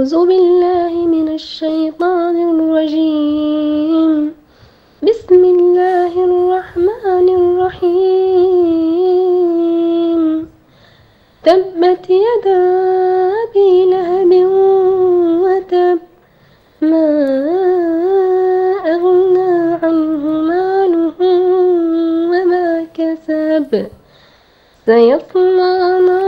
أعوذ بالله من الشيطان الرجيم بسم الله الرحمن الرحيم تبت يدا أبي لهب وتب ما أغنى عنه ماله وما كسب سيصلى نار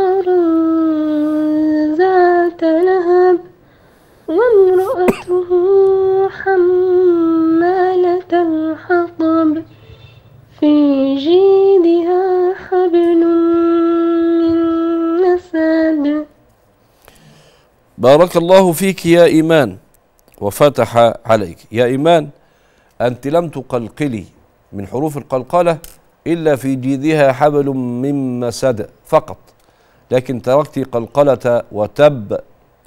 الحطب في جيدها حبل من مسد بارك الله فيك يا إيمان وفتح عليك يا إيمان أنت لم تقلقلي من حروف القلقلة إلا في جيدها حبل من مسد فقط لكن تركت قلقلة وتب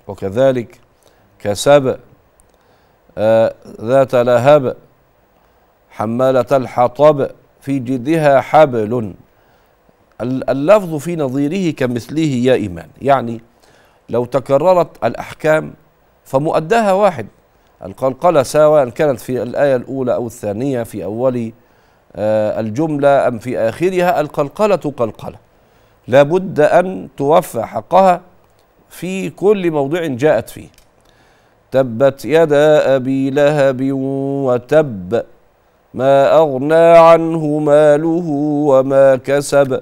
وكذلك كسب آه ذات لهب حمالة الحطب في جدها حبل اللفظ في نظيره كمثله يا إيمان يعني لو تكررت الأحكام فمؤداها واحد القلقلة سواء كانت في الآية الأولى أو الثانية في أول آه، الجملة أم في آخرها القلقلة قلقلة لابد أن توفى حقها في كل موضع جاءت فيه تبت يدا أبي لهب وتب ما أغنى عنه ماله وما كسب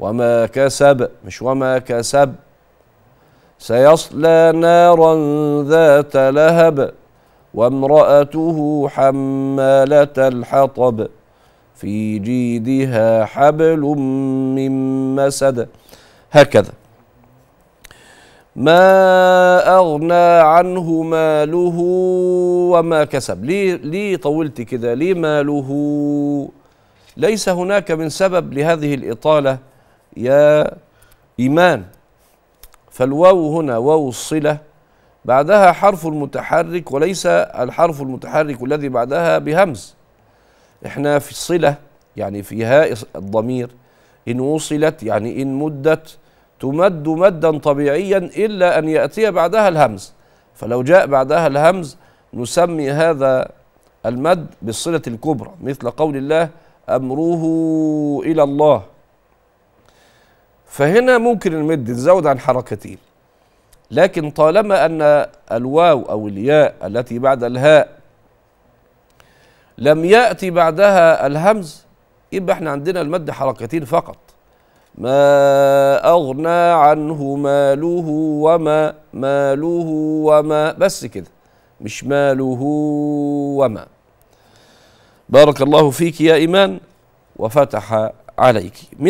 وما كسب مش وما كسب سيصلى نارا ذات لهب وامرأته حمالة الحطب في جيدها حبل من مسد هكذا ما أغنى عنه ماله وما كسب ليه, ليه طولت كده ليه ماله ليس هناك من سبب لهذه الإطالة يا إيمان فالواو هنا واو الصلة بعدها حرف المتحرك وليس الحرف المتحرك الذي بعدها بهمز احنا في الصلة يعني في هاء الضمير إن وصلت يعني إن مدت تمد مدا طبيعيا إلا أن يأتي بعدها الهمز فلو جاء بعدها الهمز نسمي هذا المد بالصلة الكبرى مثل قول الله أمره إلى الله فهنا ممكن المد نزود عن حركتين لكن طالما أن الواو أو الياء التي بعد الهاء لم يأتي بعدها الهمز يبقى احنا عندنا المد حركتين فقط ما أغنى عنه ماله وما ماله وما بس كده مش ماله وما بارك الله فيك يا إيمان وفتح عليك